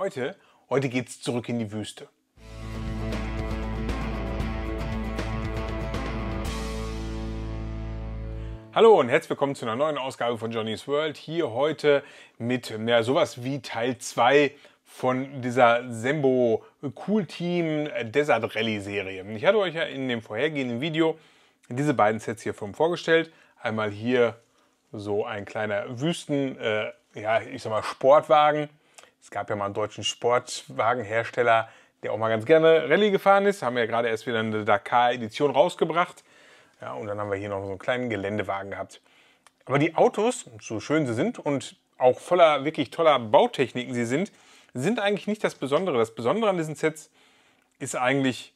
Heute, heute geht's zurück in die Wüste. Hallo und herzlich willkommen zu einer neuen Ausgabe von Johnny's World. Hier heute mit ja, sowas wie Teil 2 von dieser Sembo Cool Team Desert Rally Serie. Ich hatte euch ja in dem vorhergehenden Video diese beiden Sets hier vom vorgestellt. Einmal hier so ein kleiner Wüsten, äh, ja, ich sag mal Sportwagen es gab ja mal einen deutschen Sportwagenhersteller, der auch mal ganz gerne Rallye gefahren ist. Haben ja gerade erst wieder eine Dakar-Edition rausgebracht. Ja, und dann haben wir hier noch so einen kleinen Geländewagen gehabt. Aber die Autos, so schön sie sind und auch voller wirklich toller Bautechniken sie sind, sind eigentlich nicht das Besondere. Das Besondere an diesen Sets ist eigentlich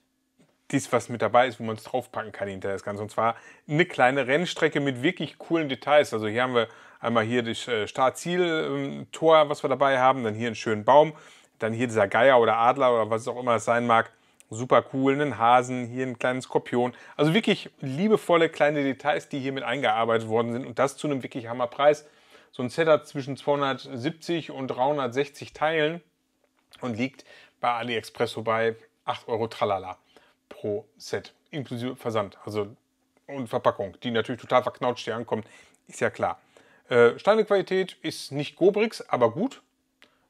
dies, was mit dabei ist, wo man es draufpacken kann hinter das Ganze. Und zwar eine kleine Rennstrecke mit wirklich coolen Details. Also hier haben wir Einmal hier das äh, Startziel-Tor, was wir dabei haben, dann hier einen schönen Baum, dann hier dieser Geier oder Adler oder was auch immer es sein mag. Super cool, einen Hasen, hier einen kleinen Skorpion. Also wirklich liebevolle kleine Details, die hier mit eingearbeitet worden sind und das zu einem wirklich Hammerpreis. So ein Set hat zwischen 270 und 360 Teilen und liegt bei AliExpress so bei 8 Euro tralala pro Set, inklusive Versand also und Verpackung, die natürlich total verknautscht hier ankommt, ist ja klar. Äh, Steinequalität ist nicht Gobrix, aber gut.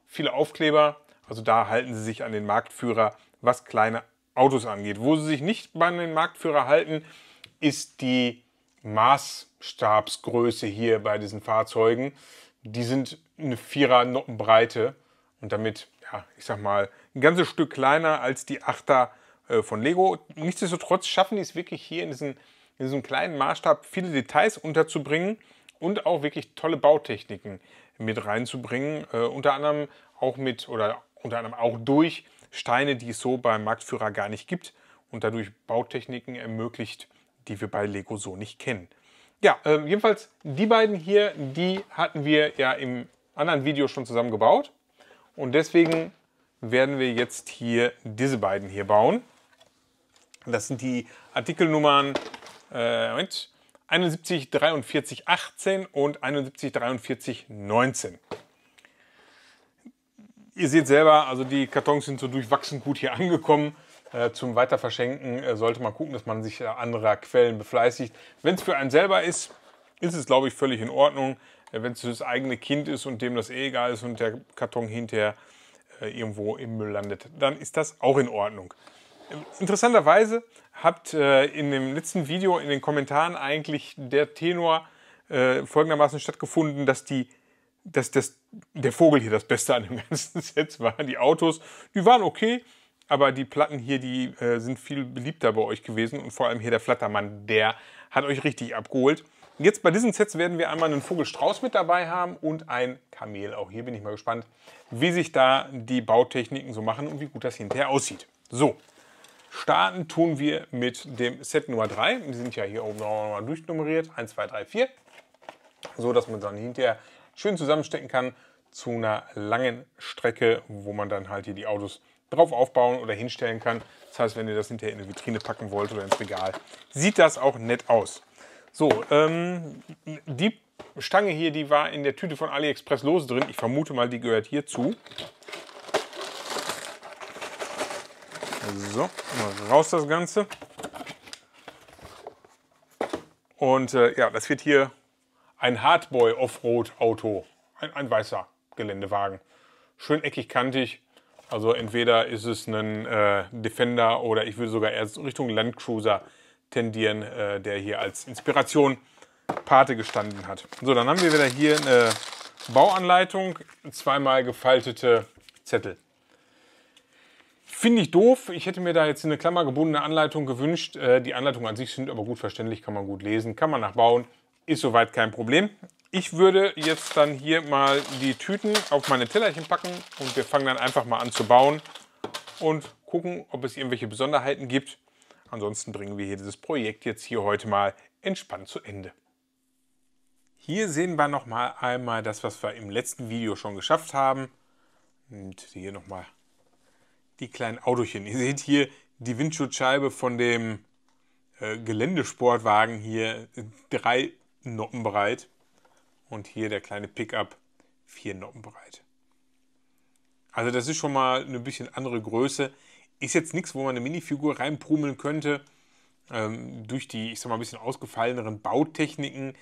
Viele Aufkleber, also da halten sie sich an den Marktführer, was kleine Autos angeht. Wo sie sich nicht an den Marktführer halten, ist die Maßstabsgröße hier bei diesen Fahrzeugen. Die sind eine Vierer Noppenbreite und damit, ja, ich sag mal, ein ganzes Stück kleiner als die Achter äh, von Lego. Nichtsdestotrotz schaffen die es wirklich hier in, diesen, in diesem kleinen Maßstab viele Details unterzubringen und auch wirklich tolle Bautechniken mit reinzubringen. Äh, unter anderem auch mit oder unter anderem auch durch Steine, die es so beim Marktführer gar nicht gibt und dadurch Bautechniken ermöglicht, die wir bei Lego so nicht kennen. Ja, äh, jedenfalls die beiden hier, die hatten wir ja im anderen Video schon zusammen gebaut und deswegen werden wir jetzt hier diese beiden hier bauen. Das sind die Artikelnummern äh, 71 43 18 und 71 43 19. Ihr seht selber, also die Kartons sind so durchwachsen gut hier angekommen. Äh, zum Weiterverschenken äh, sollte man gucken, dass man sich äh, anderer Quellen befleißigt. Wenn es für einen selber ist, ist es, glaube ich, völlig in Ordnung. Wenn es das eigene Kind ist und dem das eh egal ist und der Karton hinterher irgendwo im Müll landet, dann ist das auch in Ordnung. Interessanterweise habt äh, in dem letzten Video in den Kommentaren eigentlich der Tenor äh, folgendermaßen stattgefunden, dass die dass das, der Vogel hier das Beste an dem ganzen Set war. Die Autos, die waren okay, aber die Platten hier, die äh, sind viel beliebter bei euch gewesen und vor allem hier der Flattermann, der hat euch richtig abgeholt. Jetzt bei diesen Sets werden wir einmal einen Vogelstrauß mit dabei haben und ein Kamel. Auch hier bin ich mal gespannt, wie sich da die Bautechniken so machen und wie gut das hinterher aussieht. So, Starten tun wir mit dem Set Nummer 3. Die sind ja hier oben nochmal durchnummeriert. 1, 2, 3, 4. So, dass man dann hinterher schön zusammenstecken kann zu einer langen Strecke, wo man dann halt hier die Autos drauf aufbauen oder hinstellen kann. Das heißt, wenn ihr das hinterher in eine Vitrine packen wollt oder ins Regal, sieht das auch nett aus. So, ähm, die Stange hier, die war in der Tüte von AliExpress los drin. Ich vermute mal, die gehört hierzu. So, raus das Ganze. Und äh, ja, das wird hier ein Hardboy Offroad Auto, ein, ein weißer Geländewagen. Schön eckig kantig. Also entweder ist es ein äh, Defender oder ich würde sogar erst Richtung Landcruiser tendieren, äh, der hier als Inspiration Pate gestanden hat. So, dann haben wir wieder hier eine Bauanleitung, zweimal gefaltete Zettel. Finde ich doof. Ich hätte mir da jetzt eine klammergebundene Anleitung gewünscht. Äh, die Anleitungen an sich sind aber gut verständlich, kann man gut lesen, kann man nachbauen. Ist soweit kein Problem. Ich würde jetzt dann hier mal die Tüten auf meine Tellerchen packen und wir fangen dann einfach mal an zu bauen und gucken, ob es irgendwelche Besonderheiten gibt. Ansonsten bringen wir hier dieses Projekt jetzt hier heute mal entspannt zu Ende. Hier sehen wir nochmal einmal das, was wir im letzten Video schon geschafft haben. Und hier nochmal die kleinen Autochen. Ihr seht hier die Windschutzscheibe von dem äh, Geländesportwagen hier, drei Noppen breit. Und hier der kleine Pickup, vier Noppen breit. Also das ist schon mal eine bisschen andere Größe. Ist jetzt nichts, wo man eine Minifigur reinprumeln könnte. Ähm, durch die, ich sag mal, ein bisschen ausgefalleneren Bautechniken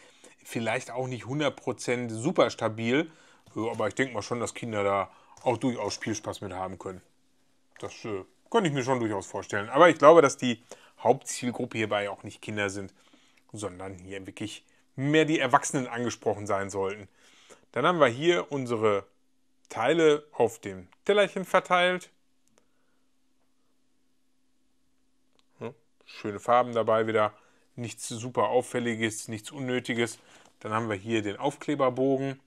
vielleicht auch nicht 100% super stabil. Aber ich denke mal schon, dass Kinder da auch durchaus Spielspaß mit haben können das äh, könnte ich mir schon durchaus vorstellen. Aber ich glaube, dass die Hauptzielgruppe hierbei auch nicht Kinder sind, sondern hier wirklich mehr die Erwachsenen angesprochen sein sollten. Dann haben wir hier unsere Teile auf dem Tellerchen verteilt. Schöne Farben dabei wieder. Nichts super auffälliges, nichts unnötiges. Dann haben wir hier den Aufkleberbogen.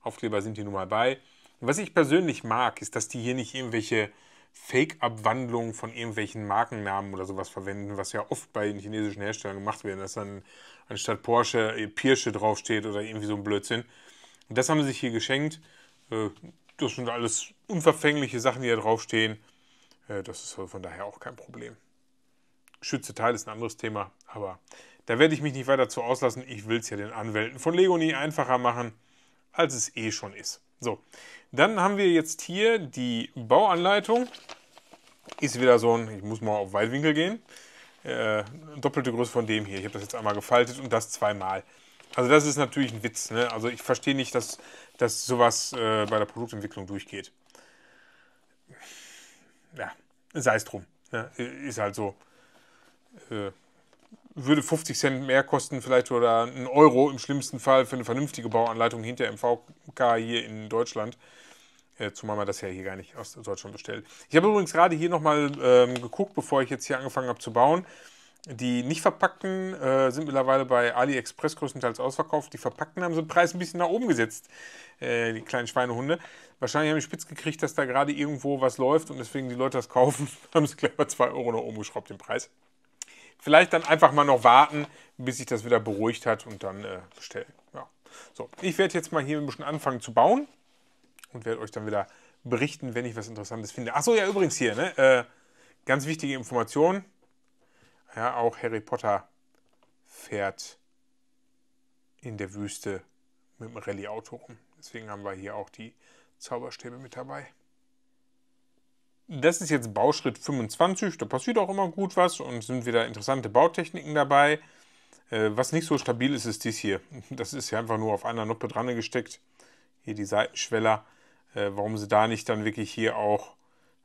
Aufkleber sind hier nun mal bei. was ich persönlich mag, ist, dass die hier nicht irgendwelche Fake-Abwandlungen von irgendwelchen Markennamen oder sowas verwenden, was ja oft bei den chinesischen Herstellern gemacht wird, dass dann anstatt Porsche äh, Pirsche draufsteht oder irgendwie so ein Blödsinn. Und das haben sie sich hier geschenkt. Äh, das sind alles unverfängliche Sachen, die da draufstehen. Äh, das ist von daher auch kein Problem. Schütze Teil ist ein anderes Thema, aber da werde ich mich nicht weiter zu auslassen. Ich will es ja den Anwälten von Lego nie einfacher machen, als es eh schon ist. So, dann haben wir jetzt hier die Bauanleitung. Ist wieder so ein, ich muss mal auf Weitwinkel gehen, äh, doppelte Größe von dem hier. Ich habe das jetzt einmal gefaltet und das zweimal. Also das ist natürlich ein Witz. Ne? Also ich verstehe nicht, dass, dass sowas äh, bei der Produktentwicklung durchgeht. Ja, sei es drum. Ne? Ist halt so. Äh, würde 50 Cent mehr kosten, vielleicht oder einen Euro im schlimmsten Fall für eine vernünftige Bauanleitung hinter MVK hier in Deutschland. Äh, zumal man das ja hier gar nicht aus Deutschland bestellt. Ich habe übrigens gerade hier nochmal ähm, geguckt, bevor ich jetzt hier angefangen habe zu bauen. Die nicht verpackten äh, sind mittlerweile bei AliExpress größtenteils ausverkauft. Die verpackten haben so den Preis ein bisschen nach oben gesetzt, äh, die kleinen Schweinehunde. Wahrscheinlich haben die spitz gekriegt, dass da gerade irgendwo was läuft und deswegen die Leute das kaufen, haben sie gleich mal 2 Euro nach oben geschraubt, den Preis vielleicht dann einfach mal noch warten, bis sich das wieder beruhigt hat und dann äh, bestellen. Ja. So, ich werde jetzt mal hier ein bisschen anfangen zu bauen und werde euch dann wieder berichten, wenn ich was Interessantes finde. Achso, ja, übrigens hier, ne? Äh, ganz wichtige Information. Ja, auch Harry Potter fährt in der Wüste mit dem Rallye-Auto rum. Deswegen haben wir hier auch die Zauberstäbe mit dabei das ist jetzt Bauschritt 25, da passiert auch immer gut was und sind wieder interessante Bautechniken dabei. Äh, was nicht so stabil ist, ist dies hier. Das ist ja einfach nur auf einer Noppe dran gesteckt. Hier die Seitenschweller. Äh, warum sie da nicht dann wirklich hier auch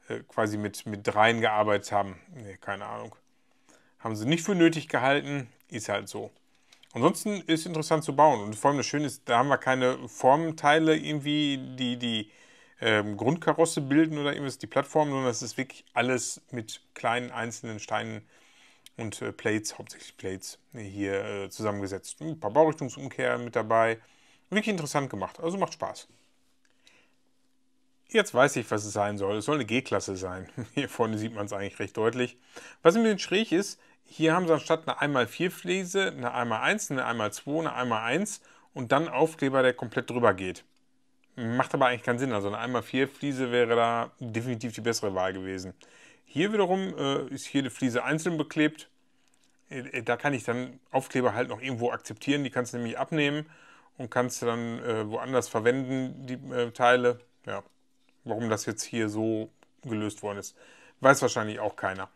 äh, quasi mit, mit dreien gearbeitet haben, nee, keine Ahnung. Haben sie nicht für nötig gehalten, ist halt so. Ansonsten ist interessant zu bauen und vor allem das Schöne ist, da haben wir keine Formteile irgendwie, die, die ähm, Grundkarosse bilden oder irgendwas, die Plattform, sondern es ist wirklich alles mit kleinen einzelnen Steinen und äh, Plates, hauptsächlich Plates, äh, hier äh, zusammengesetzt. Ein paar Baurichtungsumkehr mit dabei. Wirklich interessant gemacht, also macht Spaß. Jetzt weiß ich, was es sein soll. Es soll eine G-Klasse sein. Hier vorne sieht man es eigentlich recht deutlich. Was ein bisschen schräg ist, hier haben sie anstatt eine 1x4-Fliese, eine 1x1, eine 1x2, eine 1x1 und dann Aufkleber, der komplett drüber geht. Macht aber eigentlich keinen Sinn. Also eine 1x4-Fliese wäre da definitiv die bessere Wahl gewesen. Hier wiederum äh, ist jede Fliese einzeln beklebt. Äh, äh, da kann ich dann Aufkleber halt noch irgendwo akzeptieren. Die kannst du nämlich abnehmen und kannst du dann äh, woanders verwenden, die äh, Teile. Ja, warum das jetzt hier so gelöst worden ist, weiß wahrscheinlich auch keiner.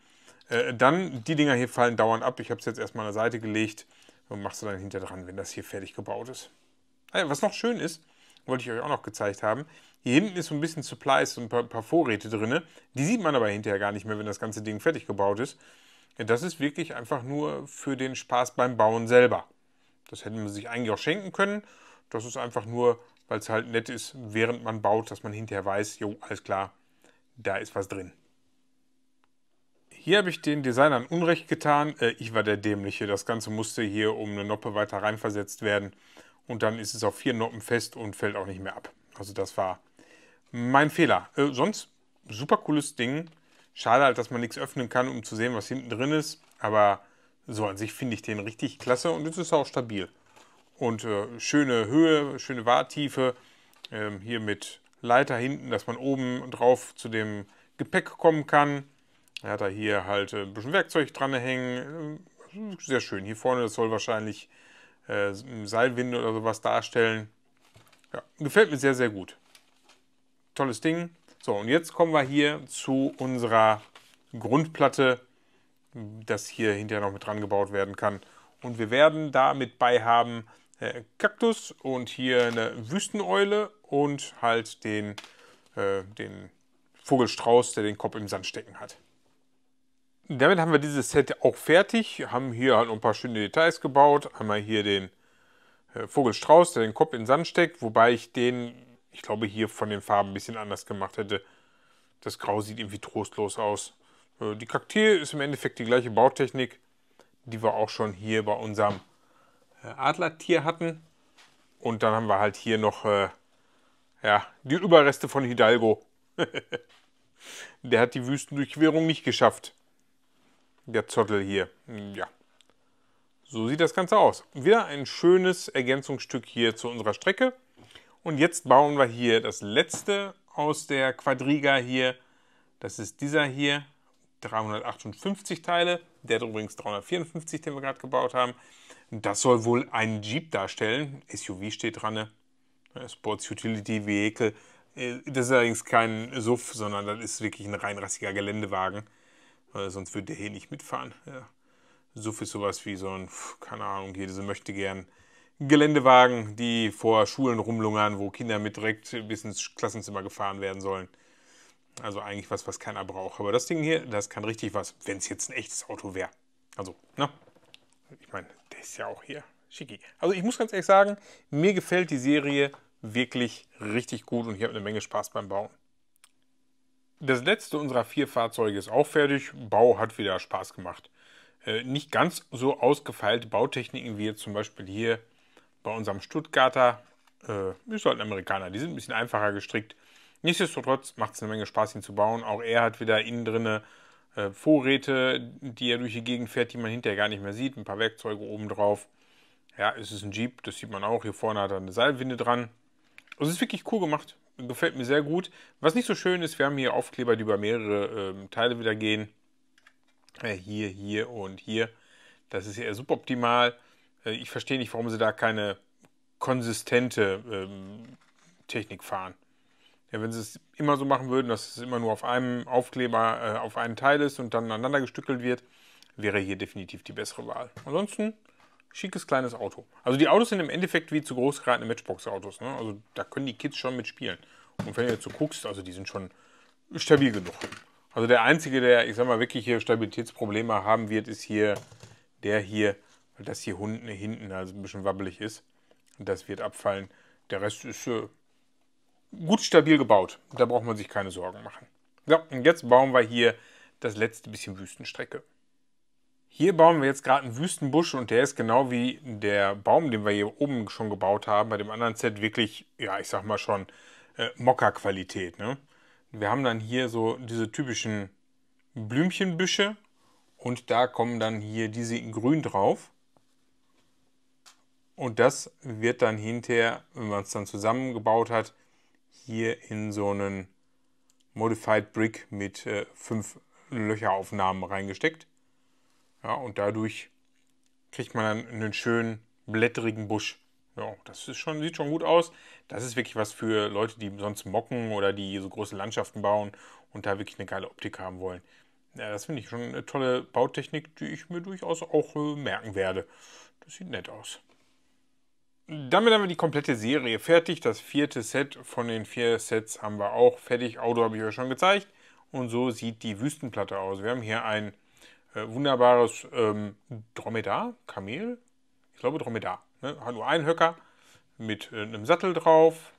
dann, die Dinger hier fallen dauernd ab. Ich habe es jetzt erstmal an der Seite gelegt und machst du dann hinter dran, wenn das hier fertig gebaut ist. Ah was noch schön ist, wollte ich euch auch noch gezeigt haben. Hier hinten ist so ein bisschen Supplies, so ein paar, paar Vorräte drin. Die sieht man aber hinterher gar nicht mehr, wenn das ganze Ding fertig gebaut ist. Das ist wirklich einfach nur für den Spaß beim Bauen selber. Das hätten wir sich eigentlich auch schenken können. Das ist einfach nur, weil es halt nett ist, während man baut, dass man hinterher weiß, jo, alles klar, da ist was drin. Hier habe ich den Designern Unrecht getan. Äh, ich war der Dämliche. Das Ganze musste hier um eine Noppe weiter reinversetzt werden und dann ist es auf vier Noppen fest und fällt auch nicht mehr ab. Also das war mein Fehler. Äh, sonst super cooles Ding. Schade halt, dass man nichts öffnen kann, um zu sehen, was hinten drin ist. Aber so an sich finde ich den richtig klasse und es ist auch stabil. Und äh, schöne Höhe, schöne Wartiefe. Ähm, hier mit Leiter hinten, dass man oben drauf zu dem Gepäck kommen kann. Er hat da hier halt äh, ein bisschen Werkzeug dran hängen. Äh, sehr schön. Hier vorne, das soll wahrscheinlich äh, Seilwinde oder sowas darstellen. Ja, gefällt mir sehr, sehr gut. Tolles Ding. So, und jetzt kommen wir hier zu unserer Grundplatte, das hier hinterher noch mit dran gebaut werden kann. Und wir werden da mit bei haben äh, Kaktus und hier eine Wüsteneule und halt den, äh, den Vogelstrauß, der den Kopf im Sand stecken hat. Damit haben wir dieses Set auch fertig, haben hier halt ein paar schöne Details gebaut. Einmal hier den äh, Vogelstrauß, der den Kopf in den Sand steckt, wobei ich den, ich glaube, hier von den Farben ein bisschen anders gemacht hätte. Das Grau sieht irgendwie trostlos aus. Äh, die Kaktier ist im Endeffekt die gleiche Bautechnik, die wir auch schon hier bei unserem äh, Adlertier hatten. Und dann haben wir halt hier noch äh, ja, die Überreste von Hidalgo. der hat die Wüstendurchquerung nicht geschafft der Zottel hier. Ja. So sieht das Ganze aus. Wieder ein schönes Ergänzungsstück hier zu unserer Strecke. Und jetzt bauen wir hier das letzte aus der Quadriga hier. Das ist dieser hier. 358 Teile. Der hat übrigens 354, den wir gerade gebaut haben. Das soll wohl einen Jeep darstellen. SUV steht dran. Ne? Sports Utility Vehicle. Äh, das ist allerdings kein Suff, sondern das ist wirklich ein reinrassiger Geländewagen. Weil sonst würde der hier nicht mitfahren. Ja. Suff ist sowas wie so ein, keine Ahnung, jede so möchte gern Geländewagen, die vor Schulen rumlungern, wo Kinder mit direkt bis ins Klassenzimmer gefahren werden sollen. Also eigentlich was, was keiner braucht. Aber das Ding hier, das kann richtig was, wenn es jetzt ein echtes Auto wäre. Also, ne? Ich meine, der ist ja auch hier schicki. Also ich muss ganz ehrlich sagen, mir gefällt die Serie wirklich richtig gut und ich habe eine Menge Spaß beim Bauen. Das letzte unserer vier Fahrzeuge ist auch fertig. Bau hat wieder Spaß gemacht. Äh, nicht ganz so ausgefeilte Bautechniken wie jetzt zum Beispiel hier bei unserem Stuttgarter. Äh, ist halt ein Amerikaner, die sind ein bisschen einfacher gestrickt. Nichtsdestotrotz macht es eine Menge Spaß, ihn zu bauen. Auch er hat wieder innen drinne äh, Vorräte, die er durch die Gegend fährt, die man hinterher gar nicht mehr sieht. Ein paar Werkzeuge oben drauf. Ja, es ist ein Jeep, das sieht man auch. Hier vorne hat er eine Seilwinde dran. Also es ist wirklich cool gemacht gefällt mir sehr gut. Was nicht so schön ist, wir haben hier Aufkleber, die über mehrere ähm, Teile wieder gehen. Äh, hier, hier und hier. Das ist eher suboptimal. Äh, ich verstehe nicht, warum sie da keine konsistente ähm, Technik fahren. Ja, wenn sie es immer so machen würden, dass es immer nur auf einem Aufkleber, äh, auf einen Teil ist und dann aneinander gestückelt wird, wäre hier definitiv die bessere Wahl. Ansonsten schickes kleines Auto. Also die Autos sind im Endeffekt wie zu groß geratene Matchbox-Autos. Ne? Also da können die Kids schon mitspielen. Und wenn du jetzt so guckst, also die sind schon stabil genug. Also der einzige, der, ich sag mal, wirklich hier Stabilitätsprobleme haben wird, ist hier der hier, weil das hier unten, hinten also ein bisschen wabbelig ist. das wird abfallen. Der Rest ist äh, gut stabil gebaut. Da braucht man sich keine Sorgen machen. So, und jetzt bauen wir hier das letzte bisschen Wüstenstrecke. Hier bauen wir jetzt gerade einen Wüstenbusch und der ist genau wie der Baum, den wir hier oben schon gebaut haben, bei dem anderen Set wirklich, ja, ich sag mal schon, äh, Mokka-Qualität. Ne? Wir haben dann hier so diese typischen Blümchenbüsche und da kommen dann hier diese in grün drauf. Und das wird dann hinterher, wenn man es dann zusammengebaut hat, hier in so einen Modified Brick mit äh, fünf Löcheraufnahmen reingesteckt. Ja, und dadurch kriegt man dann einen schönen blättrigen Busch. Ja, das ist schon, sieht schon gut aus. Das ist wirklich was für Leute, die sonst mocken oder die so große Landschaften bauen und da wirklich eine geile Optik haben wollen. Ja, das finde ich schon eine tolle Bautechnik, die ich mir durchaus auch äh, merken werde. Das sieht nett aus. Damit haben wir die komplette Serie fertig. Das vierte Set von den vier Sets haben wir auch fertig. Auto habe ich euch schon gezeigt. Und so sieht die Wüstenplatte aus. Wir haben hier ein äh, wunderbares ähm, Dromedar, Kamel, ich glaube Dromedar, ne? hat nur einen Höcker mit äh, einem Sattel drauf,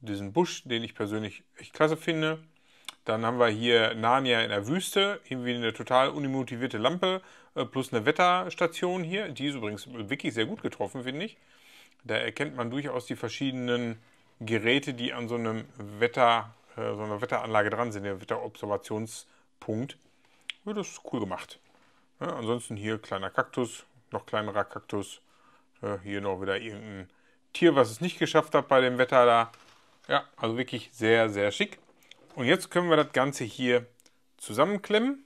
diesen Busch, den ich persönlich echt klasse finde. Dann haben wir hier Narnia in der Wüste, irgendwie eine total unmotivierte Lampe, äh, plus eine Wetterstation hier, die ist übrigens wirklich sehr gut getroffen, finde ich. Da erkennt man durchaus die verschiedenen Geräte, die an so einem Wetter, äh, so einer Wetteranlage dran sind, der Wetterobservationspunkt. Ja, das ist cool gemacht. Ja, ansonsten hier kleiner Kaktus, noch kleinerer Kaktus. Ja, hier noch wieder irgendein Tier, was es nicht geschafft hat bei dem Wetter da. Ja, also wirklich sehr, sehr schick. Und jetzt können wir das Ganze hier zusammenklemmen.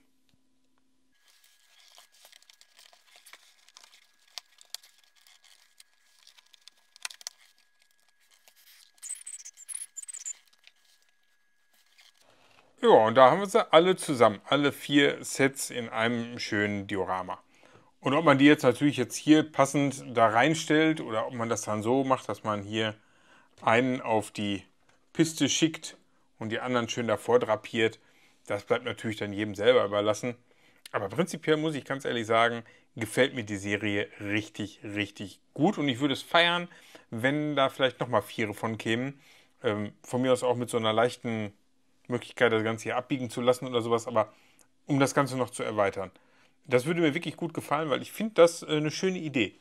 Ja, und da haben wir sie alle zusammen, alle vier Sets in einem schönen Diorama. Und ob man die jetzt natürlich jetzt hier passend da reinstellt oder ob man das dann so macht, dass man hier einen auf die Piste schickt und die anderen schön davor drapiert, das bleibt natürlich dann jedem selber überlassen. Aber prinzipiell muss ich ganz ehrlich sagen, gefällt mir die Serie richtig, richtig gut und ich würde es feiern, wenn da vielleicht nochmal vier von kämen. Ähm, von mir aus auch mit so einer leichten Möglichkeit, das Ganze hier abbiegen zu lassen oder sowas, aber um das Ganze noch zu erweitern. Das würde mir wirklich gut gefallen, weil ich finde das äh, eine schöne Idee.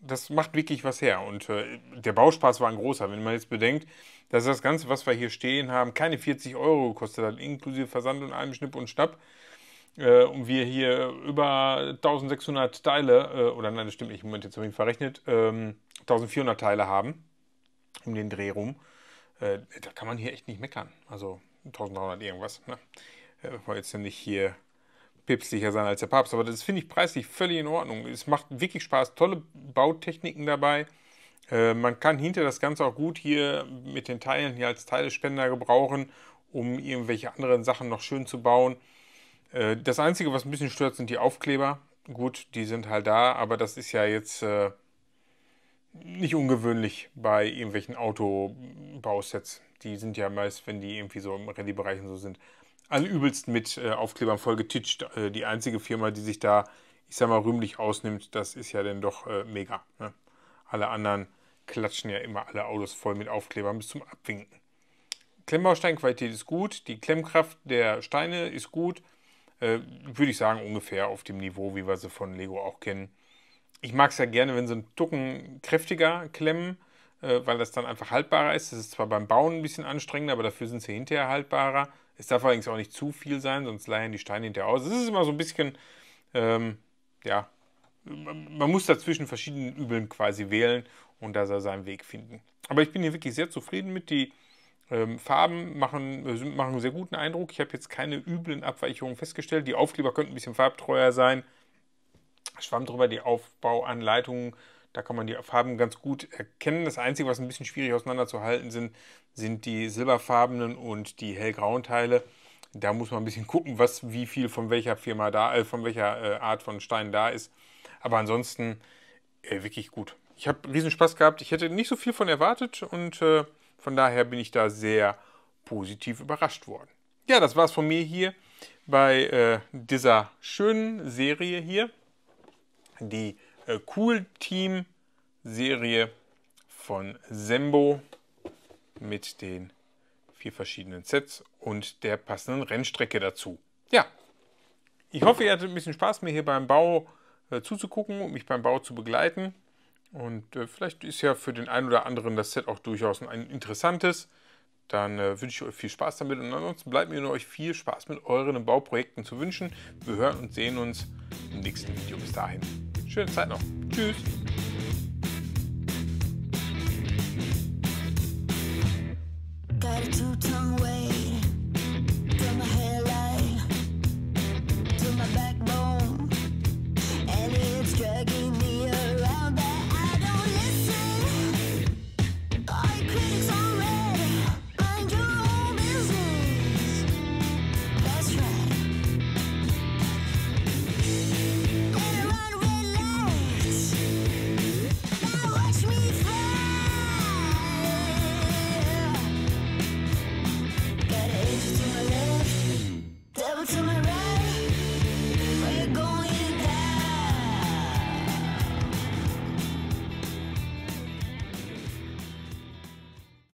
Das macht wirklich was her und äh, der Bauspaß war ein großer. Wenn man jetzt bedenkt, dass das Ganze, was wir hier stehen haben, keine 40 Euro gekostet hat, inklusive Versand und einem Schnipp und Schnapp, äh, und wir hier über 1600 Teile, äh, oder nein, das stimmt nicht, Moment jetzt habe ich verrechnet, ähm, 1400 Teile haben, um den Dreh rum äh, da kann man hier echt nicht meckern. Also 1300 irgendwas. Ne? Äh, Wollte jetzt ja nicht hier pipslicher sein als der Papst, aber das finde ich preislich völlig in Ordnung. Es macht wirklich Spaß, tolle Bautechniken dabei. Äh, man kann hinter das Ganze auch gut hier mit den Teilen hier als Teilespender gebrauchen, um irgendwelche anderen Sachen noch schön zu bauen. Äh, das Einzige, was ein bisschen stört, sind die Aufkleber. Gut, die sind halt da, aber das ist ja jetzt nicht ungewöhnlich bei irgendwelchen Autobausets. Die sind ja meist, wenn die irgendwie so im Rallye-Bereichen so sind, alle übelst mit äh, Aufklebern vollgetitscht. Äh, die einzige Firma, die sich da, ich sag mal, rühmlich ausnimmt, das ist ja dann doch äh, mega. Ne? Alle anderen klatschen ja immer alle Autos voll mit Aufklebern bis zum Abwinken. Klemmbausteinqualität ist gut, die Klemmkraft der Steine ist gut. Äh, würde ich sagen, ungefähr auf dem Niveau, wie wir sie von Lego auch kennen ich mag es ja gerne, wenn so ein Tucken kräftiger klemmen, äh, weil das dann einfach haltbarer ist. Das ist zwar beim Bauen ein bisschen anstrengender, aber dafür sind sie hinterher haltbarer. Es darf allerdings auch nicht zu viel sein, sonst leihen die Steine hinterher aus. Es ist immer so ein bisschen, ähm, ja, man muss dazwischen verschiedenen Übeln quasi wählen und da seinen Weg finden. Aber ich bin hier wirklich sehr zufrieden mit. Die ähm, Farben machen, machen einen sehr guten Eindruck. Ich habe jetzt keine üblen Abweichungen festgestellt. Die Aufkleber könnten ein bisschen farbtreuer sein. Schwamm drüber, die Aufbauanleitungen. Da kann man die Farben ganz gut erkennen. Das Einzige, was ein bisschen schwierig auseinanderzuhalten sind, sind die silberfarbenen und die hellgrauen Teile. Da muss man ein bisschen gucken, was, wie viel von welcher Firma da, äh, von welcher äh, Art von Stein da ist. Aber ansonsten äh, wirklich gut. Ich habe riesen Spaß gehabt. Ich hätte nicht so viel von erwartet und äh, von daher bin ich da sehr positiv überrascht worden. Ja, das war's von mir hier bei äh, dieser schönen Serie hier die äh, Cool Team Serie von Sembo mit den vier verschiedenen Sets und der passenden Rennstrecke dazu. Ja, ich hoffe, ihr hattet ein bisschen Spaß, mir hier beim Bau äh, zuzugucken und mich beim Bau zu begleiten. Und äh, vielleicht ist ja für den einen oder anderen das Set auch durchaus ein, ein interessantes. Dann äh, wünsche ich euch viel Spaß damit und ansonsten bleibt mir nur euch viel Spaß mit euren Bauprojekten zu wünschen. Wir hören und sehen uns im nächsten Video. Bis dahin. Schöne Zeit noch. Tschüss. Got a